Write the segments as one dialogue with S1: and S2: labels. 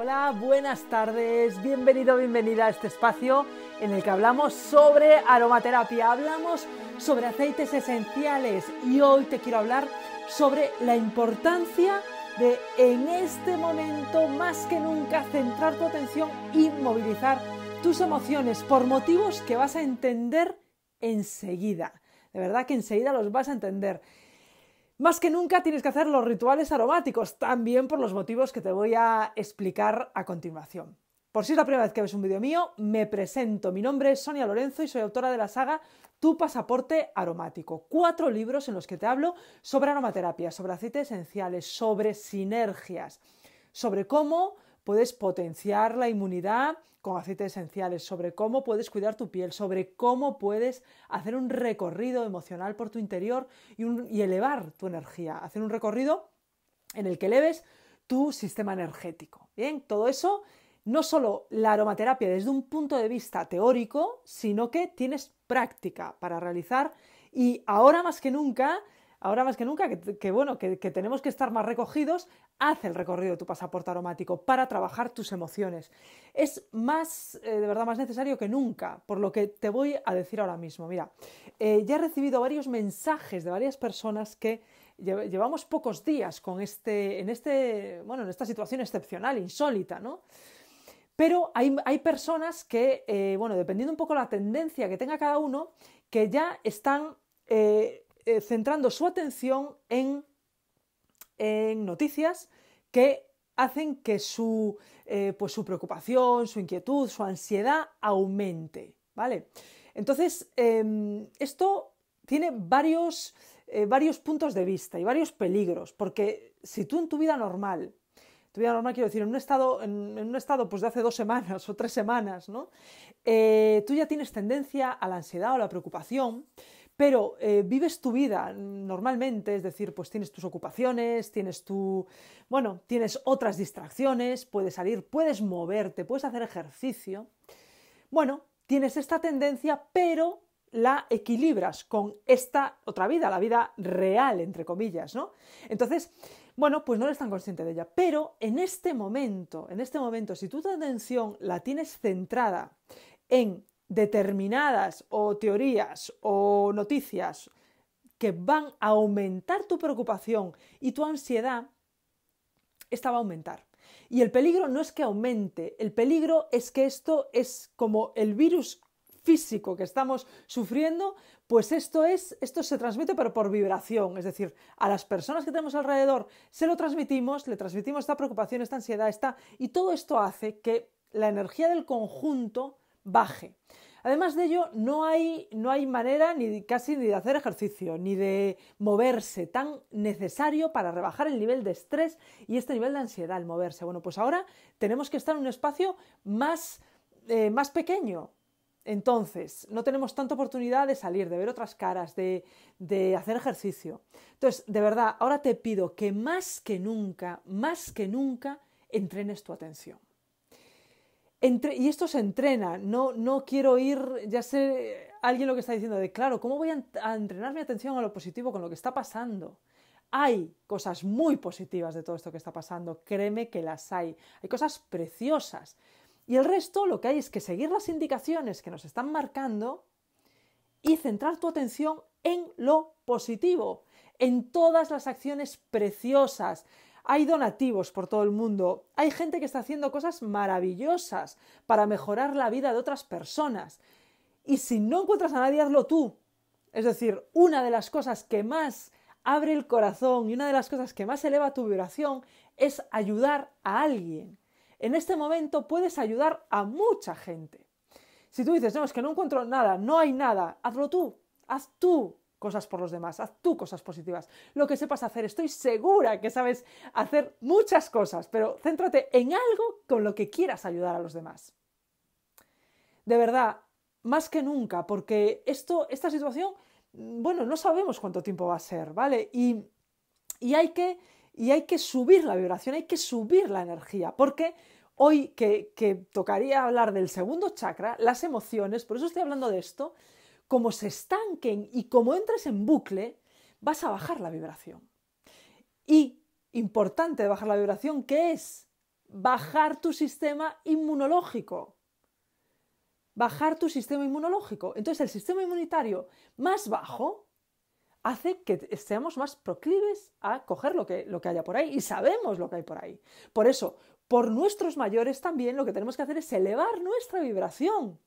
S1: Hola, buenas tardes, bienvenido, bienvenida a este espacio en el que hablamos sobre aromaterapia, hablamos sobre aceites esenciales y hoy te quiero hablar sobre la importancia de en este momento más que nunca centrar tu atención y movilizar tus emociones por motivos que vas a entender enseguida. De verdad que enseguida los vas a entender. Más que nunca tienes que hacer los rituales aromáticos, también por los motivos que te voy a explicar a continuación. Por si es la primera vez que ves un vídeo mío, me presento. Mi nombre es Sonia Lorenzo y soy autora de la saga Tu pasaporte aromático. Cuatro libros en los que te hablo sobre aromaterapia, sobre aceites esenciales, sobre sinergias, sobre cómo puedes potenciar la inmunidad con aceites esenciales, sobre cómo puedes cuidar tu piel, sobre cómo puedes hacer un recorrido emocional por tu interior y, elevar tu energía, hacer un recorrido en el que eleves tu sistema energético. Bien, todo eso, no solo la aromaterapia desde un punto de vista teórico, sino que tienes práctica para realizar y ahora más que nunca, ahora más que nunca, que, bueno, que, tenemos que estar más recogidos, Haz el recorrido de tu pasaporte aromático para trabajar tus emociones. Es más, eh, de verdad, más necesario que nunca, por lo que te voy a decir ahora mismo. Mira, eh, ya he recibido varios mensajes de varias personas que llevamos pocos días con este, en, este, bueno, en esta situación excepcional, insólita, ¿no? Pero hay, personas que, eh, bueno, dependiendo un poco la tendencia que tenga cada uno, que ya están centrando su atención en en noticias que hacen que su, eh, pues su preocupación, su inquietud, su ansiedad aumente, ¿vale? Entonces, em, esto tiene varios, eh, varios puntos de vista y varios peligros, porque si tú en tu vida normal, tu vida normal quiero decir, en un estado, en, estado pues, de hace dos semanas o tres semanas, ¿no? Eh, tú ya tienes tendencia a la ansiedad o la preocupación, pero eh, vives tu vida normalmente, es decir, pues tienes tus ocupaciones, tienes tu, bueno, tienes otras distracciones, puedes salir, puedes moverte, puedes hacer ejercicio. Bueno, tienes esta tendencia, pero la equilibras con esta otra vida, la vida real, entre comillas, ¿no? Entonces, bueno, pues no eres tan consciente de ella. Pero en este momento, en este momento, si tu atención la tienes centrada en determinadas o teorías o noticias que van a aumentar tu preocupación y tu ansiedad, esta va a aumentar. Y el peligro no es que aumente, el peligro es que esto es como el virus físico que estamos sufriendo, pues esto es esto se transmite pero por vibración, es decir, a las personas que tenemos alrededor se lo transmitimos, le transmitimos esta preocupación, esta ansiedad, esta y todo esto hace que la energía del conjunto baje. Además de ello, no hay, no hay manera ni casi ni de hacer ejercicio, ni de moverse, tan necesario para rebajar el nivel de estrés y este nivel de ansiedad al moverse. Bueno, pues ahora tenemos que estar en un espacio más, eh, más pequeño. Entonces, no tenemos tanta oportunidad de salir, de ver otras caras, de, de hacer ejercicio. Entonces, de verdad, ahora te pido que más que nunca, más que nunca, entrenes tu atención y esto se entrena, no, no quiero ir, ya sé alguien lo que está diciendo, de claro, ¿cómo voy a entrenar mi atención a lo positivo con lo que está pasando? Hay cosas muy positivas de todo esto que está pasando, créeme que las hay, hay cosas preciosas. Y el resto lo que hay es que seguir las indicaciones que nos están marcando y centrar tu atención en lo positivo, en todas las acciones preciosas. Hay donativos por todo el mundo. Hay gente que está haciendo cosas maravillosas para mejorar la vida de otras personas. Y si no encuentras a nadie, hazlo tú. Es decir, una de las cosas que más abre el corazón y una de las cosas que más eleva tu vibración es ayudar a alguien. En este momento puedes ayudar a mucha gente. Si tú dices, no, es que no encuentro nada, no hay nada, hazlo tú, haz tú cosas por los demás, haz tú cosas positivas, lo que sepas hacer. Estoy segura que sabes hacer muchas cosas, pero céntrate en algo con lo que quieras ayudar a los demás. De verdad, más que nunca, porque esto, esta situación, mm, bueno, no sabemos cuánto tiempo va a ser, ¿vale? Y, hay, que, y hay que subir la vibración, hay que subir la energía, porque hoy que, que tocaría hablar del segundo chakra, las emociones, por eso estoy hablando de esto, como se estanquen y como entres en bucle, vas a bajar la vibración. Y importante de bajar la vibración, que es? Bajar tu sistema inmunológico. Bajar tu sistema inmunológico. Entonces el sistema inmunitario más bajo hace que seamos más proclives a coger lo que, lo que haya por ahí y sabemos lo que hay por ahí. Por eso, por nuestros mayores también lo que tenemos que hacer es elevar nuestra vibración.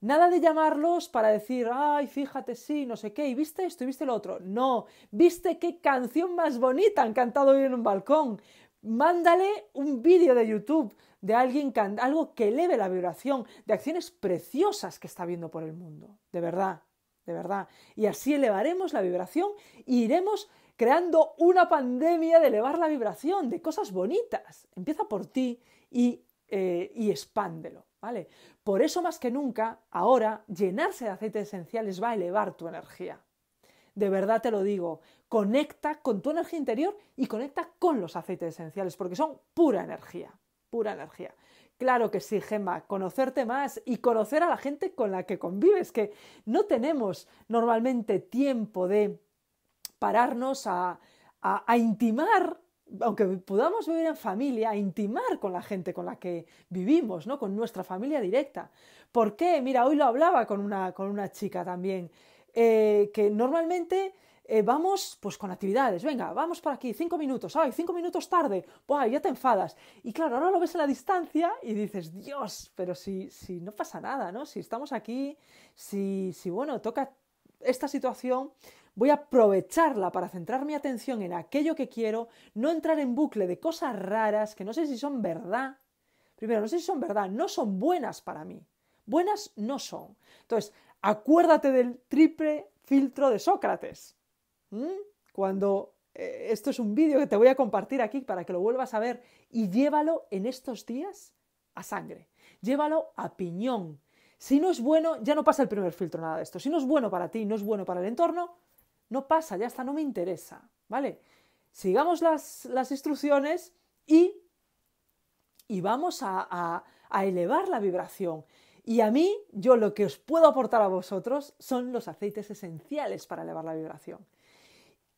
S1: Nada de llamarlos para decir, ay, fíjate, sí, no sé qué, y viste esto, y viste lo otro. No, viste qué canción más bonita han cantado hoy en un balcón. Mándale un vídeo de YouTube de alguien, cantando algo que eleve la vibración, de acciones preciosas que está viendo por el mundo. De verdad, de verdad. Y así elevaremos la vibración e iremos creando una pandemia de elevar la vibración, de cosas bonitas. Empieza por ti y, eh, y expándelo. ¿vale? Por eso más que nunca, ahora, llenarse de aceites esenciales va a elevar tu energía. De verdad te lo digo, conecta con tu energía interior y conecta con los aceites esenciales, porque son pura energía, pura energía. Claro que sí, Gemma, conocerte más y conocer a la gente con la que convives, que no tenemos normalmente tiempo de pararnos a, a intimar aunque podamos vivir en familia, intimar con la gente con la que vivimos, ¿no? Con nuestra familia directa. ¿Por qué? Mira, hoy lo hablaba con una, con una chica también, eh, que normalmente eh, vamos pues con actividades, venga, vamos por aquí, cinco minutos, ay, cinco minutos tarde, Buah, ya te enfadas. Y claro, ahora lo ves a la distancia y dices, Dios, pero si, si no pasa nada, ¿no? Si estamos aquí, si, si bueno, toca esta situación, voy a aprovecharla para centrar mi atención en aquello que quiero, no entrar en bucle de cosas raras que no sé si son verdad. Primero, no sé si son verdad, no son buenas para mí. Buenas no son. Entonces, acuérdate del triple filtro de Sócrates. Cuando eh, esto es un vídeo que te voy a compartir aquí para que lo vuelvas a ver y llévalo en estos días a sangre. Llévalo a piñón. Si no es bueno, ya no pasa el primer filtro nada de esto. Si no es bueno para ti, no es bueno para el entorno, no pasa, ya está, no me interesa, ¿vale? Sigamos las, instrucciones y, y vamos a, a, a elevar la vibración. Y a mí, yo lo que os puedo aportar a vosotros son los aceites esenciales para elevar la vibración.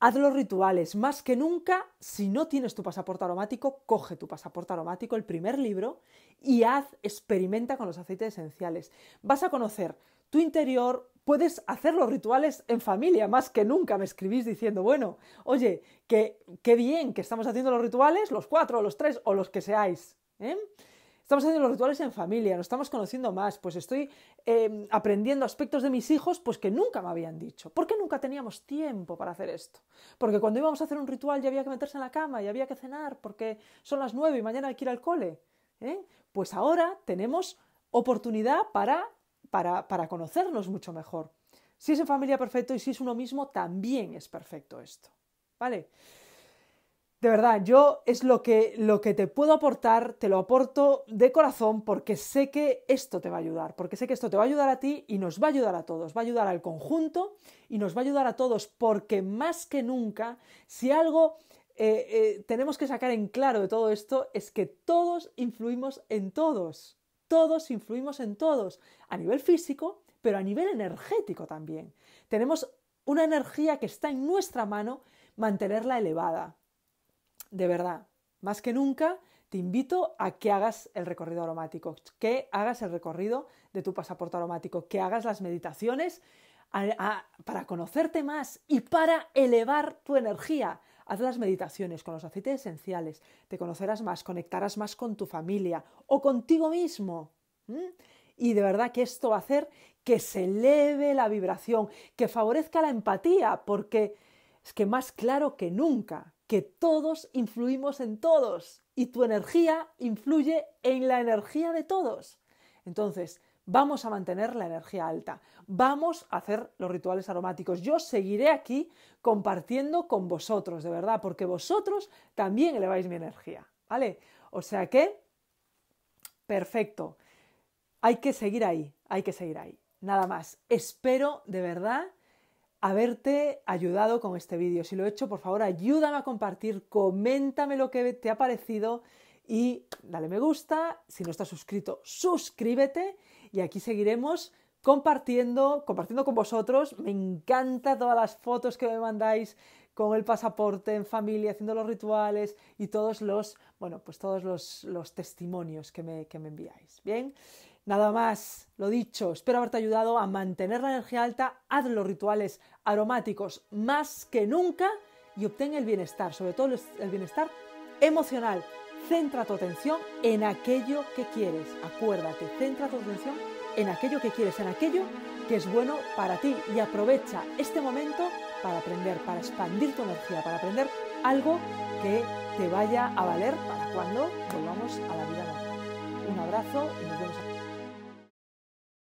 S1: Haz los rituales. Más que nunca, si no tienes tu pasaporte aromático, coge tu pasaporte aromático, el primer libro, y haz, experimenta con los aceites esenciales. Vas a conocer tu interior, puedes hacer los rituales en familia, más que nunca me escribís diciendo, bueno, oye, qué bien que estamos haciendo los rituales, los cuatro, los tres o los que seáis. ¿eh? Estamos haciendo los rituales en familia, nos estamos conociendo más, pues estoy em, aprendiendo aspectos de mis hijos pues que nunca me habían dicho. ¿Por qué nunca teníamos tiempo para hacer esto? Porque cuando íbamos a hacer un ritual ya había que meterse en la cama y había que cenar porque son las nueve y mañana hay que ir al cole. ¿eh? Pues ahora tenemos oportunidad para para, para conocernos mucho mejor. Si es en familia perfecto y si es uno mismo, también es perfecto esto. ¿Vale? De verdad, yo es lo que, lo que te puedo aportar, te lo aporto de corazón porque sé que esto te va a ayudar, porque sé que esto te va a ayudar a ti y nos va a ayudar a todos, va a ayudar al conjunto y nos va a ayudar a todos porque más que nunca, si algo eh, eh, tenemos que sacar en claro de todo esto, es que todos influimos en todos. Todos influimos en todos, a nivel físico, pero a nivel energético también. Tenemos una energía que está en nuestra mano mantenerla elevada. De verdad, más que nunca, te invito a que hagas el recorrido aromático, que hagas el recorrido de tu pasaporte aromático, que hagas las meditaciones para conocerte más y para elevar tu energía. Haz las meditaciones con los aceites esenciales, te conocerás más, conectarás más con tu familia o contigo mismo. Y de verdad que esto va a hacer que se eleve la vibración, que favorezca la empatía, porque es que más claro que nunca, que todos influimos en todos y tu energía influye en la energía de todos. Entonces, vamos a mantener la energía alta, vamos a hacer los rituales aromáticos. Yo seguiré aquí compartiendo con vosotros, de verdad, porque vosotros también eleváis mi energía, ¿vale? O sea que, perfecto, hay que seguir ahí, hay que seguir ahí. Nada más, espero de verdad haberte ayudado con este vídeo. Si lo he hecho, por favor, ayúdame a compartir, coméntame lo que te ha parecido y dale me gusta. Si no estás suscrito, suscríbete y aquí seguiremos compartiendo, compartiendo con vosotros. Me encanta todas las fotos que me mandáis con el pasaporte en familia, haciendo los rituales y todos los, bueno, pues todos los, los testimonios que me, que me enviáis. Bien, nada más, lo dicho, espero haberte ayudado a mantener la energía alta, haz los rituales aromáticos más que nunca y obtén el bienestar, sobre todo el bienestar emocional, Centra tu atención en aquello que quieres. Acuérdate, centra tu atención en aquello que quieres, en aquello que es bueno para ti y aprovecha este momento para aprender, para expandir tu energía, para aprender algo que te vaya a valer para cuando volvamos a la vida normal. Un abrazo y nos vemos aquí.